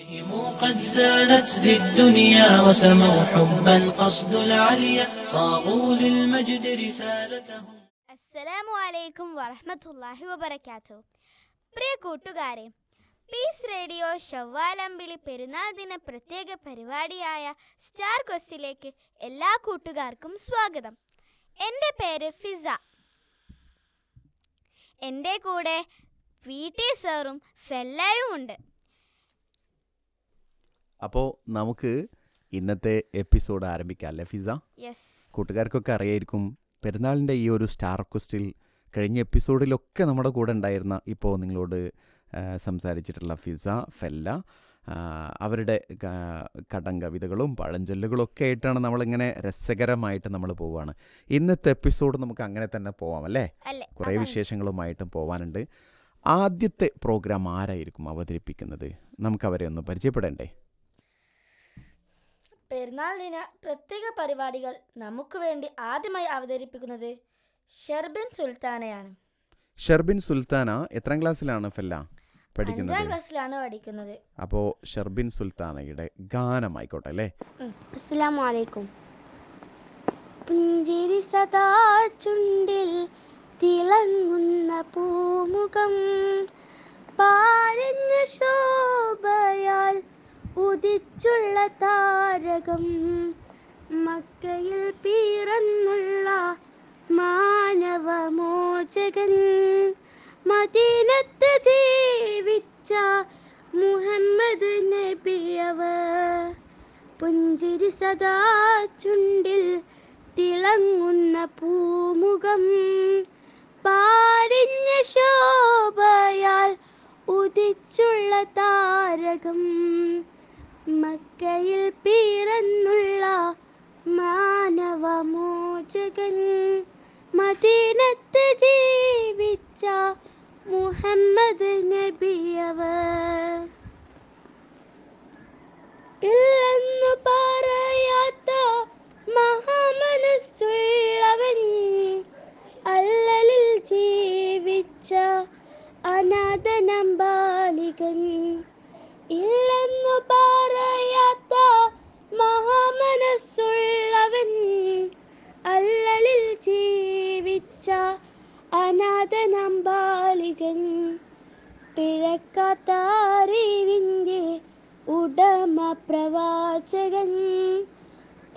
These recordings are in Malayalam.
بهم قد زانت ذي الدنيا وسموا حبا قصد العليا صاغوا للمجد رسالتهم അസ്സലാം വലൈക്കും വറഹമത്തല്ലാഹി വബർക്കാത്തു പ്രിയ പീസ് റേഡിയോ ഷവ്വാലമ്പിളി പെരുന്നാൾ ദിന പ്രത്യേക പരിപാടിയായ സ്റ്റാർ കൊസ്റ്റിലേക്ക് എല്ലാ കൂട്ടുകാർക്കും സ്വാഗതം എൻ്റെ പേര് ഫിസ എൻ്റെ കൂടെ വി ടി സാറും ഫെല്ലായും ഉണ്ട് അപ്പോ നമുക്ക് ഇന്നത്തെ എപ്പിസോഡ് ആരംഭിക്കാം അല്ലേ ഫിസ കൂട്ടുകാർക്കൊക്കെ അറിയായിരിക്കും പെരുന്നാളിൻ്റെ ഈ ഒരു സ്റ്റാർ ക്വസ്റ്റിൽ കഴിഞ്ഞ എപ്പിസോഡിലൊക്കെ നമ്മുടെ കൂടെ ഉണ്ടായിരുന്ന ഇപ്പോൾ നിങ്ങളോട് സംസാരിച്ചിട്ടുള്ള ഫിസ ഫെല്ല അവരുടെ കടം കവിതകളും പഴഞ്ചൊല്ലുകളൊക്കെ ആയിട്ടാണ് നമ്മളിങ്ങനെ രസകരമായിട്ട് നമ്മൾ പോവുകയാണ് ഇന്നത്തെ എപ്പിസോഡ് നമുക്ക് അങ്ങനെ തന്നെ പോവാം അല്ലേ കുറേ വിശേഷങ്ങളുമായിട്ടും പോവാനുണ്ട് ആദ്യത്തെ പ്രോഗ്രാം ആരായിരിക്കും അവതരിപ്പിക്കുന്നത് നമുക്ക് അവരെ ഒന്ന് പരിചയപ്പെടേണ്ടേ പെരുന്നാളിന് പ്രത്യേക പരിപാടികൾ നമുക്ക് വേണ്ടി ആദ്യമായി അവതരിപ്പിക്കുന്നത് ഷെർബിൻ സുൽത്താനയാണ് ഷെർബിൻ സുൽത്താന എത്രാം ക്ലാസ്സിലാണ് ഫെല്ല പഠിക്കുന്നത് അഞ്ചാം ക്ലാസ്സിലാണ് പഠിക്കുന്നത് അപ്പോ ഷെർബിൻ സുൽത്താനയുടെ ആയിക്കോട്ടെ അല്ലേ അസ്സലാമു അലൈക്കും പുഞ്ചിരി സദാ ചുണ്ടിൽ തിളങ്ങുന്ന പൂമുഖം പാരഞ്ഞ ശോഭയാൽ ഉദിച്ചുള്ള താരകം മക്കയിൽ പിറന്നുള്ള മാനവമോചകൻ മദീനത്ത് ജീവിച്ച മുഹമ്മദ് നബിയവ പുഞ്ചിരി സദാ ചുണ്ടിൽ തിളങ്ങുന്ന പൂമുഖം പാരിഞ്ഞ ശോഭയാൽ ഉദിച്ചുള്ള താരകം മക്കയിൽ പിറന്നുള്ള മാനവമോചകൻ മദീനത്ത് ജീവിച്ച മുഹമ്മദ് നബിയവർ ഇല്ലെന്നു പറയാത്ത മഹാമനസ്സുള്ളവൻ അല്ലലിൽ ജീവിച്ച അനാഥനം ബാലികൻ ഇല്ലെന്നു പറയാത്ത മഹാമനസ്സുള്ളവൻ അല്ലലിൽ ജീവിച്ച അനാഥനം ബാലികൻ പിഴക്കാത്തറിവിൻ്റെ ഉടമ പ്രവാചകൻ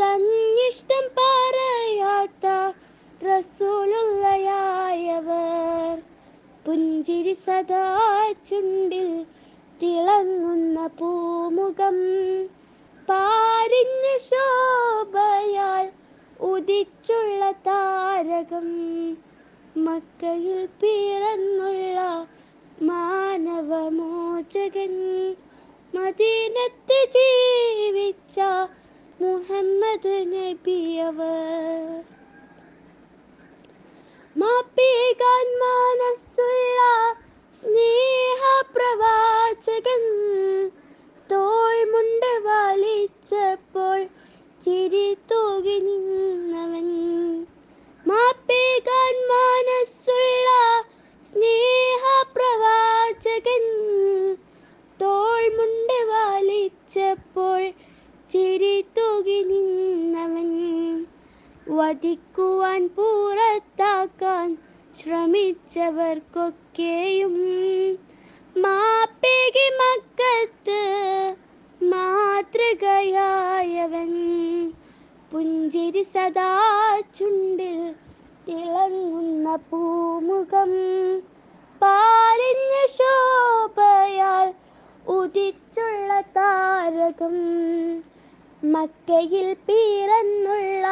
തന്നിഷ്ടം പറയാത്ത റസൂലുള്ളയായവർ പുഞ്ചിരി സദാ ചുണ്ടിൽ തിളങ്ങുന്ന പൂമുഖം പാരിഞ്ഞ ശോഭയാൽ ഉദിച്ചുള്ള താരകം മക്കയിൽ പിറന്നുള്ള മാനവമോചകൻ മദീനത്ത് ജീവിച്ച മുഹമ്മദ് നബിയവർ മാപ്പേകാൻ മനസ്സുള്ള സ്നേഹ വഞ്ചകൻ തോൾമുണ്ട് വലിച്ചപ്പോൾ ചിരി തൂകി നിന്നവൻ മാപ്പേകാൻ മനസ്സുള്ള സ്നേഹപ്രവാചകൻ തോൾമുണ്ട് വലിച്ചപ്പോൾ ചിരി തൂകി നിന്നവൻ വധിക്കുവാൻ പുറത്താക്കാൻ ശ്രമിച്ചവർക്കൊക്കെയും മാപ്പേകി മക്കത്ത് മാതൃകയായവൻ പുഞ്ചിരി സദാ ചുണ്ടിൽ തിളങ്ങുന്ന പൂമുഖം പാലിഞ്ഞ ശോഭയാൽ ഉദിച്ചുള്ള താരകം മക്കയിൽ പിറന്നുള്ള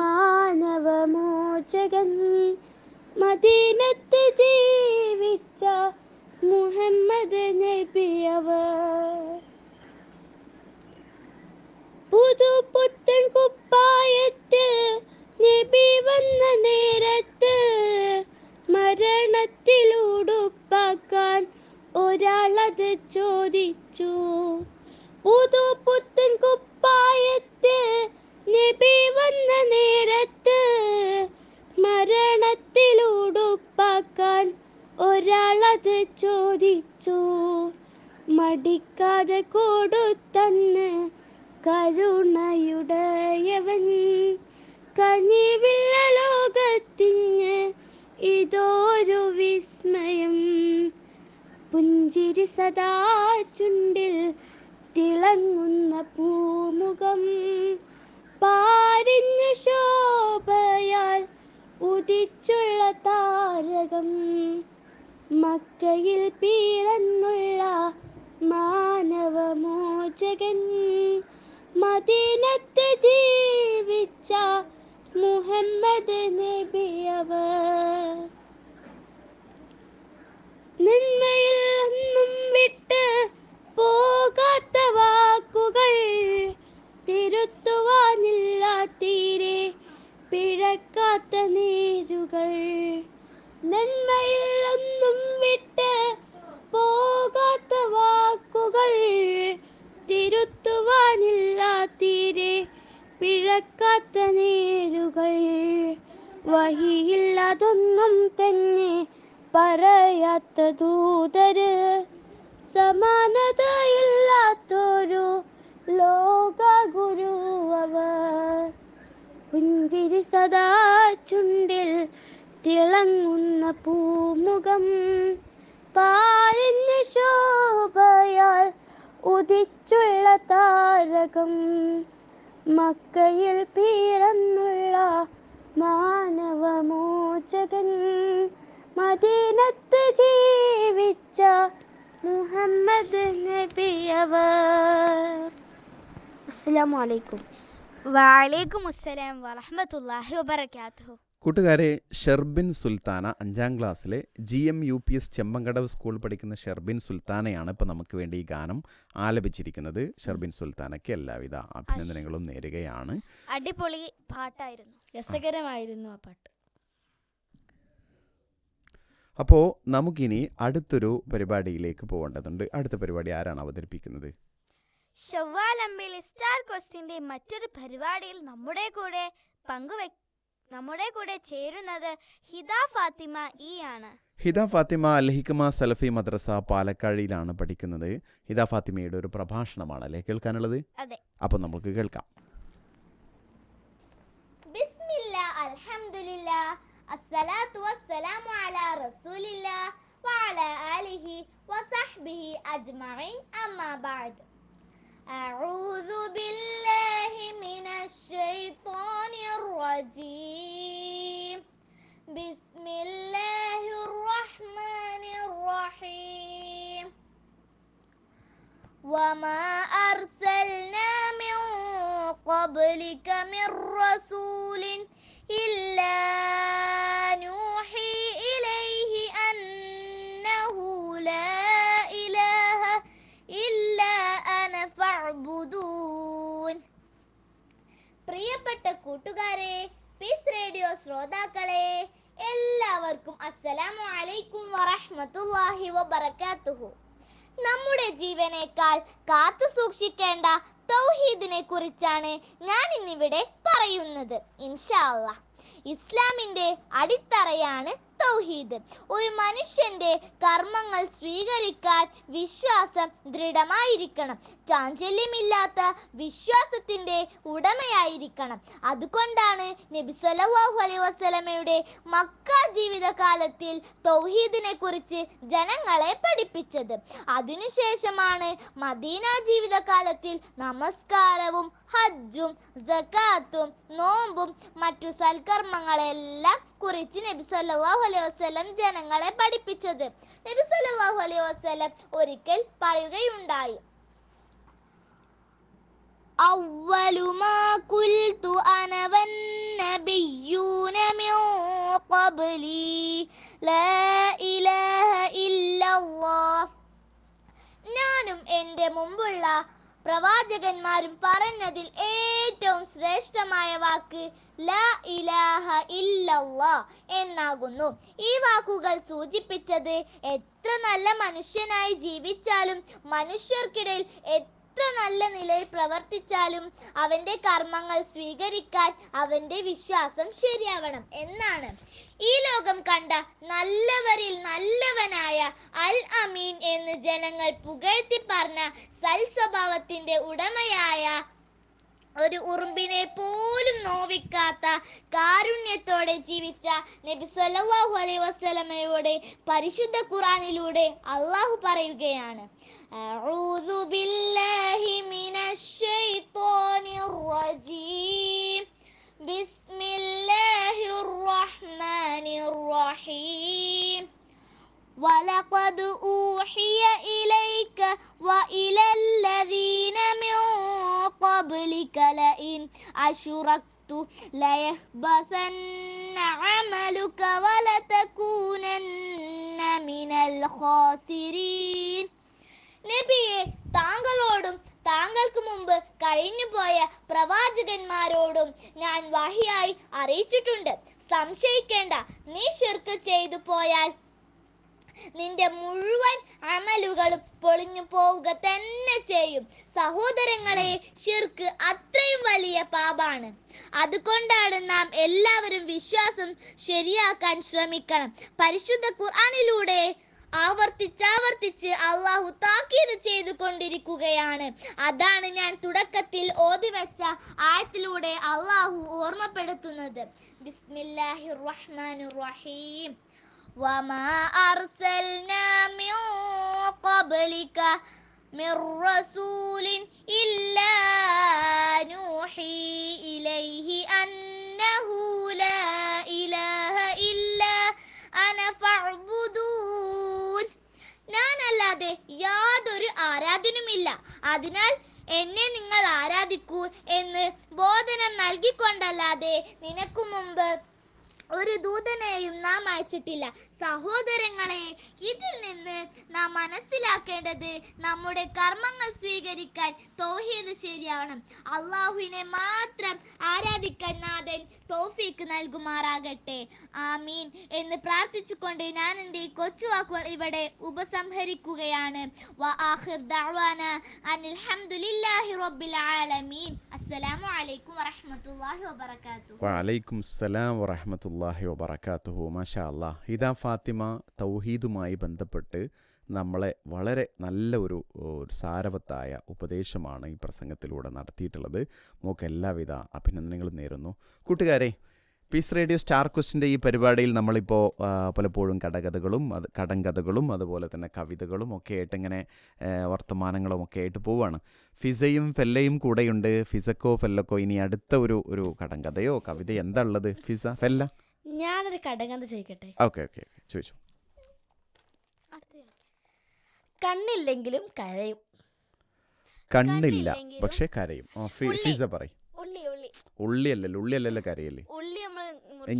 മാനവമോചകൻ മദീനത്ത് ജീവിച്ച മുഹമ്മദ് നബിയവർ പുതു പുത്തൻ കുപ്പായത്ത് നബി വന്ന നേരത്ത് മരണത്തിലുടുപ്പാക്കാൻ ഒരാളത് ചോദിച്ചു പുതു പുത്തൻ കുപ്പായത്ത് നബി വന്ന നേരത്ത് മരണത്തിലുടുപ്പാക്കാൻ ഒരാളത് ചോദിച്ചു മടിക്കാതെ കൊടുത്തന്ന് കരുണയുടയവൻ കനിവില്ല ലോകത്തിന് ഇതൊരു വിസ്മയം പുഞ്ചിരി സദാ ചുണ്ടിൽ തിളങ്ങുന്ന പൂമുഖം പാരിഞ്ഞ ശോഭയാൽ ഉദിച്ചുള്ള താരകം മക്കയിൽ പിറന്നുള്ള മാനവമോചകൻ മദീനത്ത് ജീവിച്ച മുഹമ്മദ് നബിയവർ നിന്മയിൽ ഒന്നും വിട്ട് പോകാത്ത വാക്കുകൾ തിരുത്തുവാനില്ല തീരെ പിഴക്കാത്ത നേരുകൾ നന്മയിലൊന്നും വിട്ട് പോകാത്ത വാക്കുകൾ തിരുത്തുവാനില്ലാത്തീരെ പിഴക്കാത്ത നേരുകൾ വഹിയില്ലാതൊന്നും തന്നെ പറയാത്ത ദൂതര് സമാനതയില്ലാത്തൊരു ലോക ഗുരുവർ പുഞ്ചിരി സദാ ചുണ്ടിൽ തിളങ്ങുന്ന പൂമുഖം പാരഞ്ഞ ശോഭയാൽ ഉദിച്ചുള്ള താരകം മക്കയിൽ പിറന്നുള്ള മാനവമോചകൻ മദീനത്ത് ജീവിച്ച മുഹമ്മദ് നബിയവർ അലൈക്കും വാലൈക്കും അസ്സലാം വറഹമത്തല്ലാഹി വബർക്കാത്തു കൂട്ടുകാരെ ഷെർബിൻ സുൽത്താന അഞ്ചാം ക്ലാസ്സിലെ G M U P S Chembankadavu സ്കൂളിൽ പഠിക്കുന്ന ഷെർബിൻ സുൽത്താനയാണ് ഇപ്പോൾ നമുക്ക് വേണ്ടി ഈ ഗാനം ആലപിച്ചിരിക്കുന്നത് ഷെർബിൻ സുൽത്താനയ്ക്ക് എല്ലാവിധ അഭിനന്ദനങ്ങളും നേരുകയാണ് അടിപൊളി പാട്ടായിരുന്നു രസകരമായിരുന്നു ആ പാട്ട് അപ്പോൾ നമുക്കിനി അടുത്തൊരു പരിപാടിയിലേക്ക് പോകേണ്ടതുണ്ട് അടുത്ത പരിപാടി ആരാണ് അവതരിപ്പിക്കുന്നത് ചൊവ്വാലമ്പയിൽ സ്റ്റാർ ക്വസ്റ്റിൻ്റെ മറ്റൊരു പരിപാടിയിൽ നമ്മുടെ കൂടെ പങ്കുവെക്കും നമ്മുടെ കൂടെ ചേരുന്നത് ഹിദ ഫാത്തിമ ഇ ആണ് ഹിദ ഫാത്തിമ അൽഹിക്കമ സലഫി മദ്രസ പാലക്കാഴിയിലാണ് പഠിക്കുന്നത് ഹിദ ഫാത്തിമയുടെ ഒരു പ്രഭാഷണമാണ് അല്ലെ കേൾക്കാനുള്ളത് അതെ അപ്പൊ നമുക്ക് കേൾക്കാം അസ്സലാത്തു അലാ വഅലാ ആലിഹി അജ്മഈൻ അമ്മാ ബഅദ് أعوذ بالله من الشيطان الرجيم بسم الله الرحمن الرحيم وما أرسلنا من قبلك من رسول إلا കൂട്ടുകാരെ പീസ് റേഡിയോ ശ്രോതാക്കളെ എല്ലാവർക്കും അസ്സലാമു അലൈക്കും വറഹ്മത്തുള്ളാഹി വബറകാതുഹു നമ്മുടെ ജീവനേക്കാൾ കാത്തു സൂക്ഷിക്കേണ്ട തൗഹീദിനെ കുറിച്ചാണ് ഞാൻ ഇന്നിവിടെ പറയുന്നത് ഇൻഷാ അല്ലാ ഇസ്ലാമിന്റെ അടിത്തറയാണ് തൗഹീദ് ഒരു മനുഷ്യന്റെ കർമ്മങ്ങൾ സ്വീകരിക്കാൻ വിശ്വാസം ദൃഢമായിരിക്കണം ചാഞ്ചല്യമില്ലാത്ത വിശ്വാസത്തിന്റെ ഉടമയായിരിക്കണം അതുകൊണ്ടാണ് നബി സല്ലല്ലാഹു അലൈഹി വസല്ലമയുടെ മക്ക ജീവിതകാലത്തിൽ തൗഹീദിനെ കുറിച്ച് ജനങ്ങളെ പഠിപ്പിച്ചത് അതിനുശേഷമാണ് മദീന ജീവിതകാലത്തിൽ നമസ്കാരവും ഹജ്ജും ജക്കാത്തും നോമ്പും മറ്റു സൽക്കർമ്മങ്ങളെല്ലാം കുറിച്ച് നബി സല്ലല്ലാഹു അലൈഹി വസല്ലം ജനങ്ങളെ പഠിപ്പിച്ചത് നബി സല്ലല്ലാഹു അലൈഹി വസല്ലം ഒരിക്കൽ പറയുകയുണ്ടായി അവലുമാ കുൽതു അനവൻ നബിയൂന മിൻ ഖബ്ലി ലാ ഇലാഹ ഇല്ലല്ലാഹ് ഞാനും എൻ്റെ മുമ്പുള്ള പ്രവാചകന്മാരും പറഞ്ഞതിൽ ഏറ്റവും ശ്രേഷ്ഠമായ വാക്ക് ല ഇലാഹ ഇല്ലല്ല എന്നാകുന്നു ഈ വാക്കുകൾ സൂചിപ്പിച്ചത് എത്ര നല്ല മനുഷ്യനായി ജീവിച്ചാലും മനുഷ്യർക്കിടയിൽ എത്ര നല്ല നിലയിൽ പ്രവർത്തിച്ചാലും അവന്റെ കർമ്മങ്ങൾ സ്വീകരിക്കാൻ അവന്റെ വിശ്വാസം ശരിയാവണം എന്നാണ് ഈ ലോകം കണ്ട നല്ലവരിൽ നല്ലവനായ അൽ അമീൻ എന്ന് ജനങ്ങൾ പുകഴ്ത്തി പറഞ്ഞ ഒരു ഉറുമ്പിനെ പോലും നോവിക്കാത്ത കാരുണ്യത്തോടെ ജീവിച്ച നബി സല്ലല്ലാഹു അലൈഹി വസല്ലമയുടെ പരിശുദ്ധ ഖുർആനിലൂടെ അല്ലാഹു പറയുകയാണ് അഊദു ബില്ലാഹി മിനശ് ശൈത്വാനിർ റജീം ബിസ്മില്ലാഹിർ റഹ്മാനിർ റഹീം ولقد أوحي إليك وإلى الذين من قبلك لئن أشركت ليحبطن عملك ولتكونن من الخاسرين നബിയെ താങ്കളോടും താങ്കൾക്ക് മുമ്പ് കഴിഞ്ഞുപോയ പ്രവാചകന്മാരോടും ഞാൻ വഹിയായി അറിയിച്ചിട്ടുണ്ട് സംശയിക്കേണ്ട നീ ശിർക്ക് ചെയ്തു പോയാൽ നിന്റെ മുഴുവൻ അമലുകളും പൊളിഞ്ഞു പോവുക തന്നെ ചെയ്യും സഹോദരങ്ങളെ ശിർക്ക് അത്രയും വലിയ പാപാണ് അതുകൊണ്ടാണ് നാം എല്ലാവരും വിശ്വാസം ശരിയാക്കാൻ ശ്രമിക്കണം പരിശുദ്ധ ഖുർആാനിലൂടെ ആവർത്തിച്ചാവർത്തിച്ച് അള്ളാഹു താക്കീത് ചെയ്തു കൊണ്ടിരിക്കുകയാണ് അതാണ് ഞാൻ തുടക്കത്തിൽ ഓതി വെച്ച ആയത്തിലൂടെ അള്ളാഹു ഓർമ്മപ്പെടുത്തുന്നത് ബിസ്മില്ലാഹിർ റഹ്മാൻ റഹീം وما أرسلنا من قبلك من رسول إلا نوحي إليه أنه لا إله إلا أنا فاعبدون ഞാനല്ലാതെ യാതൊരു ആരാധനുമില്ല അതിനാൽ എന്നെ നിങ്ങൾ ആരാധിക്കൂ എന്ന് ബോധനം നൽകിക്കൊണ്ടല്ലാതെ നിനക്കു മുമ്പ് ഒരു ദൂതനെയും നാം അയച്ചിട്ടില്ല സഹോദരങ്ങളെ ഇതിൽ നിന്ന് നാം മനസ്സിലാക്കേണ്ടത് നമ്മുടെ കർമ്മങ്ങൾ സ്വീകരിക്കാൻ തോഹീദ് ശരിയാവണം അള്ളാഹുവിനെ മാത്രം ആരാധിക്കാൻ നാഥൻ തോഫീക്ക് നൽകുമാറാകട്ടെ ആമീൻ എന്ന് പ്രാർത്ഥിച്ചുകൊണ്ട് ഞാൻ എൻ്റെ കൊച്ചുവാക്കുകൾ ഇവിടെ ഉപസംഹരിക്കുകയാണ് അസ്സലാമു അലൈക്കും വറഹമത്തുള്ളാഹി വബറകാതുഹു വഅലൈക്കും വറഹമത്തല്ലാഹി വബറക്കാത്തുഹു മാഷാ അല്ലാ ഇതാ ഫാത്തിമ തൗഹീദുമായി ബന്ധപ്പെട്ട് നമ്മളെ വളരെ നല്ല ഒരു സാരവത്തായ ഉപദേശമാണ് ഈ പ്രസംഗത്തിലൂടെ നടത്തിയിട്ടുള്ളത് മോക്ക് എല്ലാവിധ അഭിനന്ദനങ്ങളും നേരുന്നു കൂട്ടുകാരെ പീസ് റേഡിയോ സ്റ്റാർ ക്വസ്റ്റിൻ്റെ ഈ പരിപാടിയിൽ നമ്മളിപ്പോൾ പലപ്പോഴും കടകഥകളും അത് കടങ്കഥകളും അതുപോലെ തന്നെ കവിതകളും ഒക്കെ ആയിട്ട് ഇങ്ങനെ വർത്തമാനങ്ങളും ഒക്കെ ആയിട്ട് പോവുകയാണ് ഫിസയും ഫെല്ലയും കൂടെയുണ്ട് ഫിസക്കോ ഫെല്ലക്കോ ഇനി അടുത്ത ഒരു ഒരു കടങ്കഥയോ കവിത എന്താ ഉള്ളത് ഫിസ ഫെല്ല ഞാനൊരു കടകന്ത ചോദിക്കട്ടെ ഓക്കെ ഓക്കെ ചോദിച്ചു കണ്ണില്ലെങ്കിലും കരയും കണ്ണില്ല പക്ഷെ കരയും ഫീസ പറയും ഉള്ളി അല്ലല്ലോ ഉള്ളി അല്ലല്ലോ കരയല്ലേ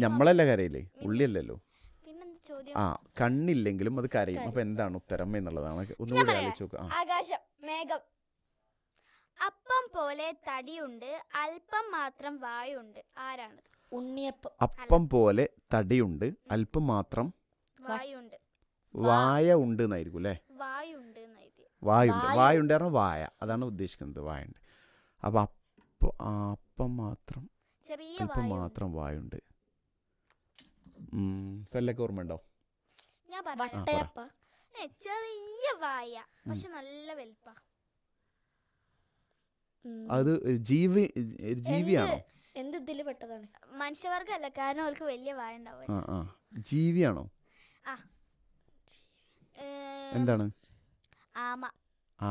നമ്മളല്ല കരയില്ലേ ഉള്ളി അല്ലല്ലോ ആ കണ്ണില്ലെങ്കിലും അത് കരയും അപ്പൊ എന്താണ് ഉത്തരം എന്നുള്ളതാണ് ഒന്നുകൂടി ആലോചിച്ച് നോക്കുക ആകാശം മേഘം അപ്പം പോലെ തടിയുണ്ട് അല്പം മാത്രം വായുണ്ട് ആരാണ് ഉണ്ണിയപ്പം അപ്പം പോലെ തടിയുണ്ട് അല്പം മാത്രം വായുണ്ട് വായ ഉണ്ട് എന്നായിരിക്കും അല്ലേ വായുണ്ട് വായുണ്ട് വായുണ്ട് കാരണം വായ അതാണ് ഉദ്ദേശിക്കുന്നത് വായുണ്ട് അപ്പം അപ്പ അപ്പം മാത്രം അല്പം മാത്രം വായുണ്ട് ഫെല്ലൊക്കെ ഓർമ്മയുണ്ടോ ഞാൻ ചെറിയ വായ പക്ഷെ നല്ല വലുപ്പ അത് ജീവി ജീവിയാണോ എന്ത് പെട്ടതാണ് മനുഷ്യവർഗം കാരണം അവർക്ക് വലിയ വായ ജീവിയാണോ ആ എന്താണ് ആമ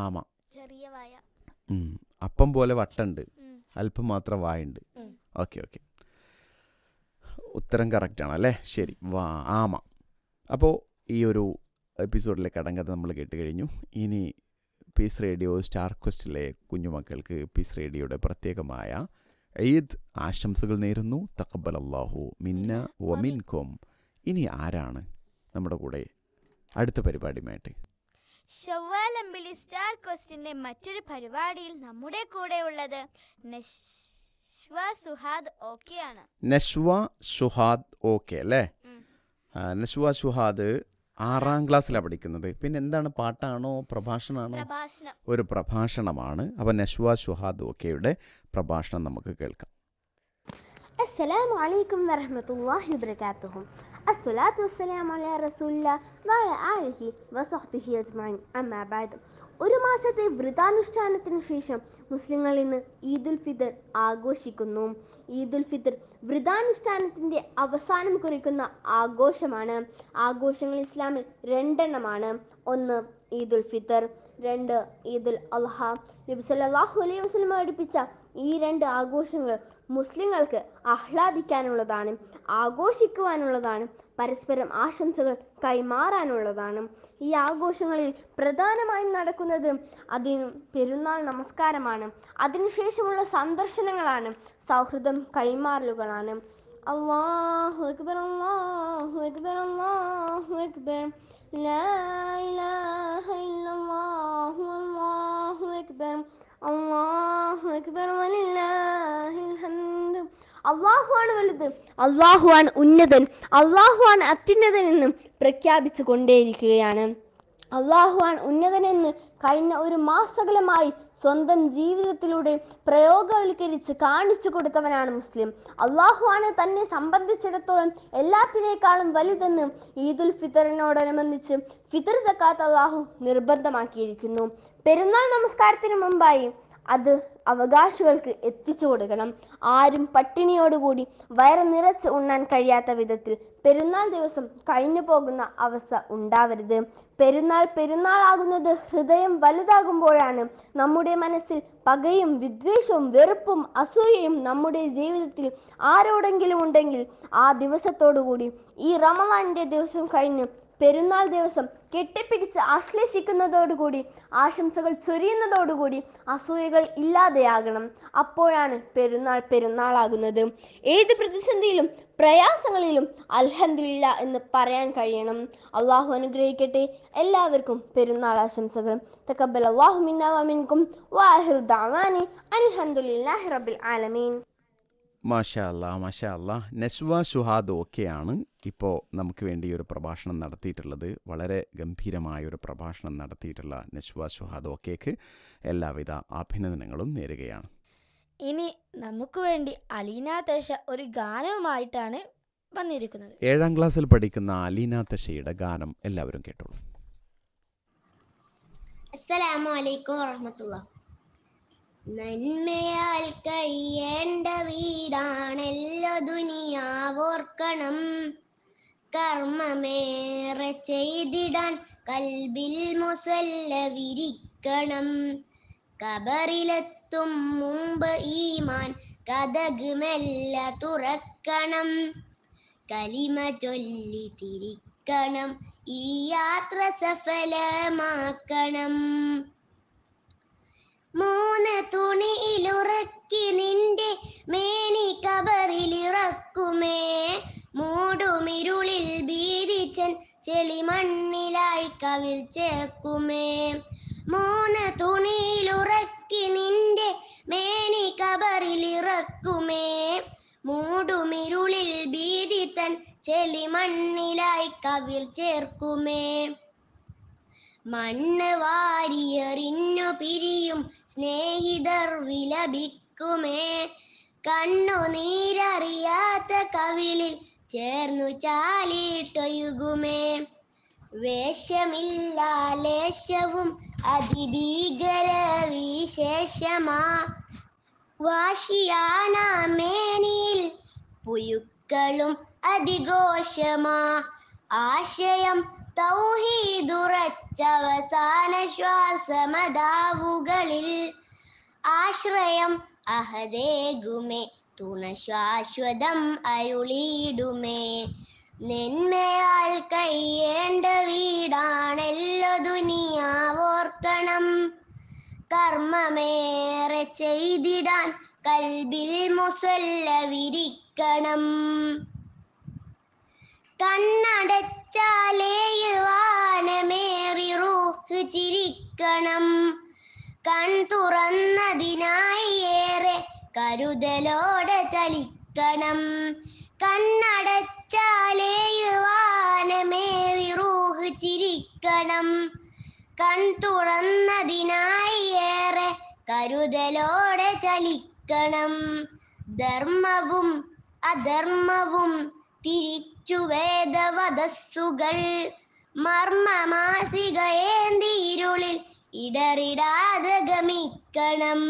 ആമ ചെറിയ വായ അപ്പം പോലെ വട്ടുണ്ട് അല്പം മാത്രം വായുണ്ട് ഓക്കെ ഓക്കെ ഉത്തരം ആണ് അല്ലേ ശരി വാ ആമ അപ്പോൾ ഈ ഒരു എപ്പിസോഡിലെ കടങ്കഥ നമ്മൾ കേട്ട് കഴിഞ്ഞു ഇനി പീസ് റേഡിയോ സ്റ്റാർ ക്വസ്റ്റിലെ കുഞ്ഞുമക്കൾക്ക് പീസ് റേഡിയോയുടെ പ്രത്യേകമായ ഈദ് ആശംസകൾ നേരുന്നു തക്കബൽ അള്ളാഹു മിന്ന കോം ഇനി ആരാണ് നമ്മുടെ കൂടെ അടുത്ത പരിപാടിയുമായിട്ട് ഷവ്വാലമ്പിളി സ്റ്റാർ ക്വസ്റ്റിൻ്റെ മറ്റൊരു പരിപാടിയിൽ നമ്മുടെ കൂടെ ഉള്ളത് നശ്വ സുഹാദ് ആണ് നശ്വ സുഹാദ് ഓക്കെ അല്ലേ നശ്വ സുഹാദ് ആറാം ക്ലാസ്സിലാണ് പഠിക്കുന്നത് പിന്നെ എന്താണ് പാട്ടാണോ പ്രഭാഷണമാണോ ഒരു പ്രഭാഷണമാണ് അപ്പോൾ നഷ്വ ഷുഹാദ് ഒക്കെയുടെ പ്രഭാഷണം നമുക്ക് കേൾക്കാം السلام عليكم ورحمة الله وبركاته الصلاة والسلام على رسول الله وعلى آله وصحبه أجمعين أما بعد ഒരു മാസത്തെ വ്രതാനുഷ്ഠാനത്തിന് ശേഷം മുസ്ലിങ്ങൾ ഇന്ന് ഈദുൽ ഫിത്തർ ആഘോഷിക്കുന്നു ഈദുൽ ഫിത്തർ വ്രതാനുഷ്ഠാനത്തിന്റെ അവസാനം കുറിക്കുന്ന ആഘോഷമാണ് ആഘോഷങ്ങൾ ഇസ്ലാമിൽ രണ്ടെണ്ണമാണ് ഒന്ന് ഈദുൽ ഫിത്തർ രണ്ട് ഈദുൽ അൽഹ നബി സല്ലല്ലാഹു അലൈഹി വസല്ലം പഠിപ്പിച്ച ഈ രണ്ട് ആഘോഷങ്ങൾ മുസ്ലിങ്ങൾക്ക് ആഹ്ലാദിക്കാനുള്ളതാണ് ആഘോഷിക്കുവാനുള്ളതാണ് പരസ്പരം ആശംസകൾ കൈമാറാനുള്ളതാണ് ഈ ആഘോഷങ്ങളിൽ പ്രധാനമായും നടക്കുന്നത് അതിന് പെരുന്നാൾ നമസ്കാരമാണ് അതിനുശേഷമുള്ള സന്ദർശനങ്ങളാണ് സൗഹൃദം കൈമാറലുകളാണ് അള്ളാഹു അക്ബർ അക്ബർ അക്ബർ ലാ ഇലാഹ ഇല്ലല്ലാഹു അക്ബർ അക്ബർ അള്ളാഹുവാണ് വലുത് അള്ളാഹുവാണ് ഉന്നതൻ അള്ളാഹുവാണ് അത്യുന്നതൻ എന്നും പ്രഖ്യാപിച്ചു കൊണ്ടേയിരിക്കുകയാണ് അള്ളാഹുവാണ് ഉന്നതൻ എന്ന് കഴിഞ്ഞ ഒരു മാസകലമായി സ്വന്തം ജീവിതത്തിലൂടെ പ്രയോഗവൽക്കരിച്ച് കാണിച്ചു കൊടുത്തവനാണ് മുസ്ലിം അള്ളാഹുവാണ് തന്നെ സംബന്ധിച്ചിടത്തോളം എല്ലാത്തിനേക്കാളും വലുതെന്ന് ഈദുൽ ഫിത്തറിനോടനുബന്ധിച്ച് ഫിത്തർ സക്കാത്ത് അള്ളാഹു നിർബന്ധമാക്കിയിരിക്കുന്നു പെരുന്നാൾ നമസ്കാരത്തിന് മുമ്പായി അത് അവകാശികൾക്ക് എത്തിച്ചു കൊടുക്കണം ആരും പട്ടിണിയോടുകൂടി വയറ് നിറച്ച് ഉണ്ണാൻ കഴിയാത്ത വിധത്തിൽ പെരുന്നാൾ ദിവസം കഴിഞ്ഞു പോകുന്ന അവസ്ഥ ഉണ്ടാവരുത് പെരുന്നാൾ പെരുന്നാൾ ആകുന്നത് ഹൃദയം വലുതാകുമ്പോഴാണ് നമ്മുടെ മനസ്സിൽ പകയും വിദ്വേഷവും വെറുപ്പും അസൂയയും നമ്മുടെ ജീവിതത്തിൽ ആരോടെങ്കിലും ഉണ്ടെങ്കിൽ ആ ദിവസത്തോടുകൂടി ഈ റമവാന്റെ ദിവസം കഴിഞ്ഞ് പെരുന്നാൾ ദിവസം കെട്ടിപ്പിടിച്ച് ആശ്ലേഷിക്കുന്നതോടുകൂടി ആശംസകൾ ചൊരിയുന്നതോടുകൂടി അസൂയകൾ ഇല്ലാതെയാകണം അപ്പോഴാണ് പെരുന്നാൾ പെരുന്നാളാകുന്നത് ഏത് പ്രതിസന്ധിയിലും പ്രയാസങ്ങളിലും അൽഹന്ദില്ല എന്ന് പറയാൻ കഴിയണം അള്ളാഹു അനുഗ്രഹിക്കട്ടെ എല്ലാവർക്കും പെരുന്നാൾ ആശംസകൾ تقبل الله منا ومنكم واخر دعواني ان الحمد لله رب العالمين മാഷാല്ല മാഷാല്ല നസ്വ സുഹാദ് ഒക്കെയാണ് ഇപ്പോൾ നമുക്ക് വേണ്ടി ഒരു പ്രഭാഷണം നടത്തിയിട്ടുള്ളത് വളരെ ഗംഭീരമായ ഒരു പ്രഭാഷണം നടത്തിയിട്ടുള്ള നസ്വ സുഹാദ് ഒക്കെക്ക് എല്ലാവിധ അഭിനന്ദനങ്ങളും നേരുകയാണ് ഇനി നമുക്ക് വേണ്ടി അലീന തേശ ഒരു ഗാനവുമായിട്ടാണ് വന്നിരിക്കുന്നത് ഏഴാം ക്ലാസ്സിൽ പഠിക്കുന്ന അലീന തേശയുടെ ഗാനം എല്ലാവരും കേട്ടോളൂ അസ്സലാമലൈക്കും വറഹമത്തുള്ള നന്മയാൽ കഴിയേണ്ട വീടാണെല്ലോ ദുനിയാവോർക്കണം കർമ്മമേറെ ചെയ്തിടാൻ കൽബിൽ മുസല്ല വിരിക്കണം കബറിലെത്തും മുമ്പ് ഈമാൻ കഥക് മെല്ല തുറക്കണം കലിമ ചൊല്ലി തിരിക്കണം ഈ യാത്ര സഫലമാക്കണം വേഷമില്ലാലേശവും അതിഭീകര വിശേഷമാ വാശിയാണ മേനിയിൽ പുയുക്കളും അതിഘോഷമാ ആശയം തൗഹീദുറച്ചവസാന ശ്വാസമതാവുകളിൽ ആശ്രയം അഹദേഗുമേ തുണ ശാശ്വതം അരുളിയിടുമേ നിന്മയാൽ കഴിയേണ്ട വീടാണെല്ലോ ദുനിയാവോർക്കണം കർമ്മമേറെ ചെയ്തിടാൻ കൽബിൽ മുസല്ല വിരിക്കണം കണ്ണടച്ചാലേ വാനമേറി റൂഹ് ചിരിക്കണം കൺ തുറന്നതിനായി ഏറെ കരുതലോടെ ചലിക്കണം കണ്ണടച്ച ചാലേയുവാനമേറി റൂഹ് ചിരിക്കണം കൺ തുറന്നതിനായി ഏറെ കരുതലോടെ ചലിക്കണം ധർമ്മവും അധർമ്മവും തിരിച്ചു വേദവധസ്സുകൾ മർമ്മമാസികയേന്തിരുളിൽ ഇടറിടാതെ ഗമിക്കണം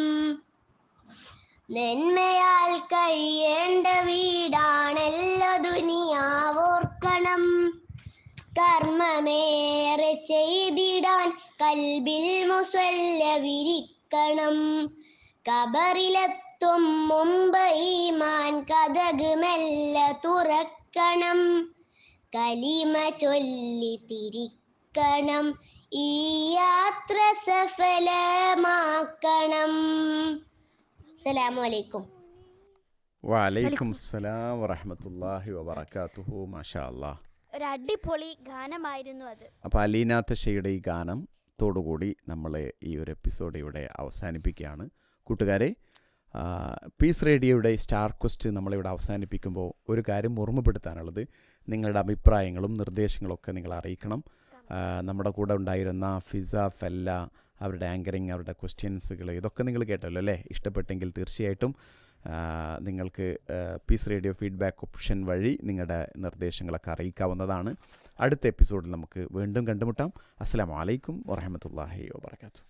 നെന്മയാൽ കഴിയേണ്ട വീടാണല്ലോ ദുനിയാവോർക്കണം കർമ്മമേറെ ചെയ്തിടാൻ കൽബിൽ മുസല്ല വിരിക്കണം കബറിലെത്തും മുമ്പ് ഈമാൻ കഥക് മെല്ലെ തുറക്കണം കലിമ ചൊല്ലി തിരിക്കണം ഈ യാത്ര സഫലമാക്കണം അസ്സലാമു അലൈക്കും വലൈക്കും അസ്സലാം വറഹമത്തല്ലാഹി വബറകാതുഹു മാഷാ അല്ലാഹ് ഒരു അടിപൊളി ഗാനമായിരുന്നു അത് അപ്പോൾ അലീന തഷയുടെ ഈ ഗാനത്തോടുകൂടി നമ്മൾ ഈ ഒരു എപ്പിസോഡ് ഇവിടെ അവസാനിപ്പിക്കുകയാണ് കൂട്ടുകാരെ പീസ് റേഡിയോയുടെ സ്റ്റാർ ക്വസ്റ്റ് നമ്മളിവിടെ അവസാനിപ്പിക്കുമ്പോൾ ഒരു കാര്യം ഓർമ്മപ്പെടുത്താനുള്ളത് നിങ്ങളുടെ അഭിപ്രായങ്ങളും നിർദ്ദേശങ്ങളൊക്കെ നിങ്ങൾ അറിയിക്കണം നമ്മുടെ കൂടെ ഉണ്ടായിരുന്ന ഫിസ ഫെല്ല അവരുടെ ആങ്കറിങ് അവരുടെ ക്വസ്റ്റ്യൻസുകൾ ഇതൊക്കെ നിങ്ങൾ കേട്ടല്ലോ അല്ലേ ഇഷ്ടപ്പെട്ടെങ്കിൽ തീർച്ചയായിട്ടും നിങ്ങൾക്ക് പീസ് റേഡിയോ ഫീഡ്ബാക്ക് ഓപ്ഷൻ വഴി നിങ്ങളുടെ നിർദ്ദേശങ്ങളൊക്കെ അറിയിക്കാവുന്നതാണ് അടുത്ത എപ്പിസോഡിൽ നമുക്ക് വീണ്ടും കണ്ടുമുട്ടാം അസ്സാം വലൈക്കും വറഹമത്തല്ലാഹി വാബർക്കാത്തു